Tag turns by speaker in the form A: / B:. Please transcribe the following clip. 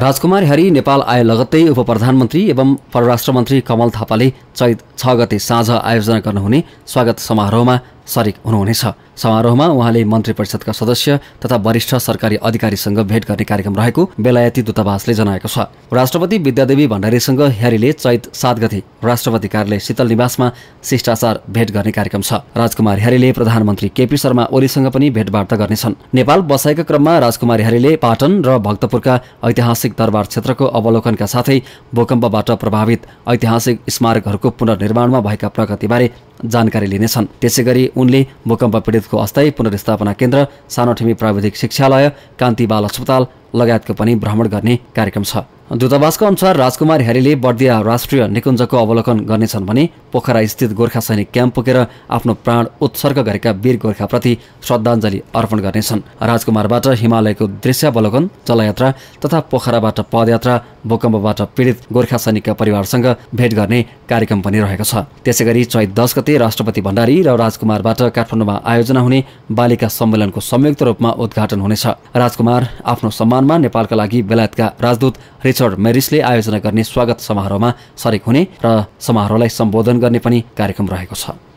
A: राजकुमार हरि नेपाल आए लगत्तै उप प्रधानमन्त्री एवं परराष्ट्र मन्त्री कमल थापाले चैत छ गते साँझ आयोजना गर्नुहुने स्वागत समारोहमा सरिक हुनुहुनेछ समारोहमा उहाँले मन्त्री परिषदका सदस्य तथा वरिष्ठ सरकारी अधिकारीसँग भेट गर्ने कार्यक्रम रहेको बेलायती दूतावासले जनाएको छ राष्ट्रपति विद्यादेवी भण्डारीसँग ह्यारीले चैत सात गति राष्ट्रपति कार्यालय शीतल निवासमा शिष्टाचार भेट गर्ने कार्यक्रम छ राजकुमार ह्यारीले प्रधानमन्त्री केपी शर्मा ओलीसँग पनि भेटवार्ता गर्नेछन् नेपाल बसाएका क्रममा राजकुमार ह्यारीले पाटन र भक्तपुरका ऐतिहासिक दरबार क्षेत्रको अवलोकनका साथै भूकम्पबाट प्रभावित ऐतिहासिक स्मारकहरूको पुनर्निर्माणमा भएका प्रगतिबारे जानकारी लिनेछन् त्यसै गरी उनले भूकम्प पीडितको अस्थायी पुनर्स्थापना केन्द्र सानोठेमी प्राविधिक शिक्षालय कान्ति बाल अस्पताल लगायतको पनि भ्रमण गर्ने कार्यक्रम छ दूतावासका अनुसार राजकुमार ह्यारीले बर्दिया राष्ट्रिय निकुञ्जको अवलोकन गर्नेछन् भने पोखरा स्थित गोर्खा सैनिक क्याम्प पुगेर आफ्नो प्राण उत्सर्ग गरेका वीर गोर्खाप्रति श्रद्धाञ्जली अर्पण गर्नेछन् राजकुमारबाट हिमालयको दृश्यावलोकन जलयात्रा तथा पोखराबाट पदयात्रा भूकम्पबाट पीडित गोर्खा सैनिकका परिवारसँग भेट गर्ने कार्यक्रम पनि रहेको छ त्यसै गरी चैत दस गते राष्ट्रपति भण्डारी र राजकुमारबाट काठमाडौँमा आयोजना हुने बालिका सम्मेलनको संयुक्त रूपमा उद्घाटन हुनेछ राजकुमार आफ्नो सम्मानमा नेपालका लागि बेलायतका राजदूत रिचर्ड मेरिसले आयोजना गर्ने स्वागत समारोहमा सरेक हुने र समारोहलाई सम्बोधन गर्ने पनि कार्यक्रम रहेको छ